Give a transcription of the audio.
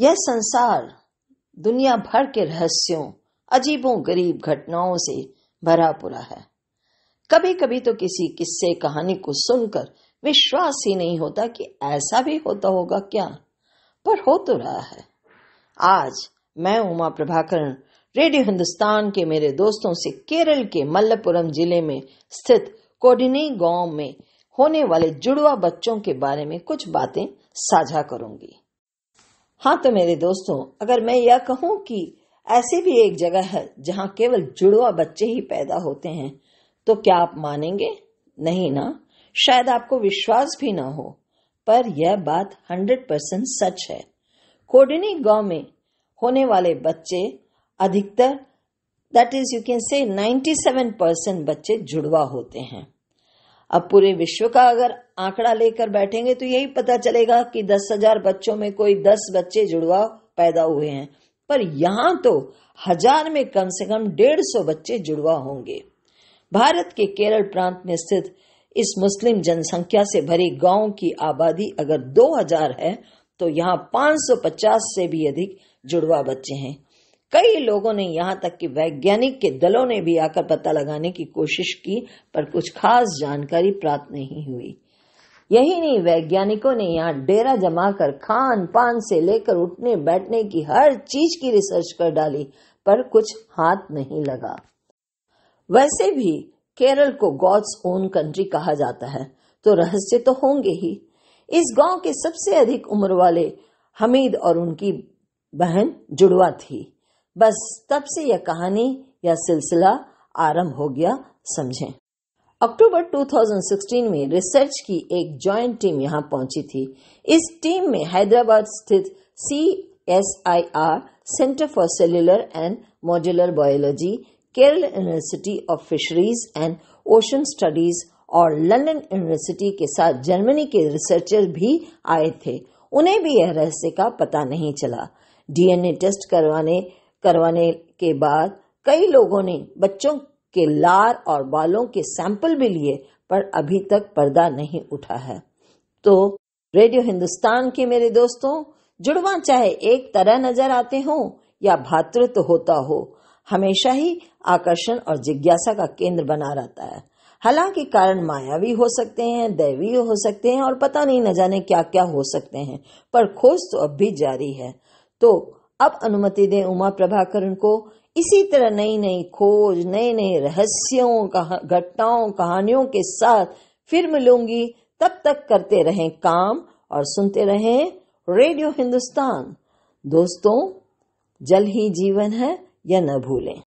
यह संसार दुनिया भर के रहस्यों अजीबों गरीब घटनाओं से भरा पूरा है कभी कभी तो किसी किस्से कहानी को सुनकर विश्वास ही नहीं होता कि ऐसा भी होता होगा क्या पर हो तो रहा है आज मैं उमा प्रभाकरण रेडियो हिंदुस्तान के मेरे दोस्तों से केरल के मल्लपुरम जिले में स्थित कोडिनी गांव में होने वाले जुड़वा बच्चों के बारे में कुछ बातें साझा करूंगी हाँ तो मेरे दोस्तों अगर मैं यह कहूँ कि ऐसी भी एक जगह है जहाँ केवल जुड़वा बच्चे ही पैदा होते हैं तो क्या आप मानेंगे नहीं ना शायद आपको विश्वास भी ना हो पर यह बात हंड्रेड परसेंट सच है कोडिनी गांव में होने वाले बच्चे अधिकतर that is you can say 97 percent बच्चे जुड़वा होते हैं अब पूरे विश्व का अगर आंकड़ा लेकर बैठेंगे तो यही पता चलेगा कि दस हजार बच्चों में कोई दस बच्चे जुड़वा पैदा हुए हैं पर यहाँ तो हजार में कम से कम डेढ़ सौ बच्चे जुड़वा होंगे भारत के केरल प्रांत में स्थित इस मुस्लिम जनसंख्या से भरे गांव की आबादी अगर 2000 है तो यहाँ 550 से भी अधिक जुड़वा बच्चे हैं कई लोगों ने यहाँ तक कि वैज्ञानिक के दलों ने भी आकर पता लगाने की कोशिश की पर कुछ खास जानकारी प्राप्त नहीं हुई यही नहीं वैज्ञानिकों ने यहाँ डेरा जमा कर खान पान से लेकर उठने बैठने की हर चीज की रिसर्च कर डाली पर कुछ हाथ नहीं लगा वैसे भी केरल को गॉड्स ओन कंट्री कहा जाता है तो रहस्य तो होंगे ही इस गांव के सबसे अधिक उम्र वाले हमीद और उनकी बहन जुड़वा थी बस तब से यह कहानी या सिलसिला आरंभ हो गया समझें अक्टूबर 2016 में रिसर्च की एक जॉइंट टीम यहां पहुंची थी इस टीम में हैदराबाद स्थित C S I R centre for cellular and modular biology Kerala university of fisheries and ocean studies और लंदन यूनिवर्सिटी के साथ जर्मनी के रिसर्चर भी आए थे उन्हें भी यह रहस्य का पता नहीं चला डीएनए टेस्ट करवाने करवाने के बाद कई लोगों ने बच्चों के लार और बालों के सैंपल भी लिए पर अभी तक पर्दा नहीं उठा है तो रेडियो हिंदुस्तान के मेरे दोस्तों जुड़वा चाहे एक तरह नजर आते हो या भातृत्व तो होता हो हमेशा ही आकर्षण और जिज्ञासा का केंद्र बना रहता है हालांकि कारण मायावी हो सकते हैं दैवीय हो सकते हैं और पता नहीं न जाने क्या क्या हो सकते हैं पर खोज तो अब भी जारी है तो अब अनुमति दें उमा प्रभाकरण को इसी तरह नई नई खोज नए नए रहस्यों कहा, घटनाओं कहानियों के साथ फिर मिलूंगी तब तक करते रहें काम और सुनते रहें रेडियो हिंदुस्तान दोस्तों जल ही जीवन है या न भूलें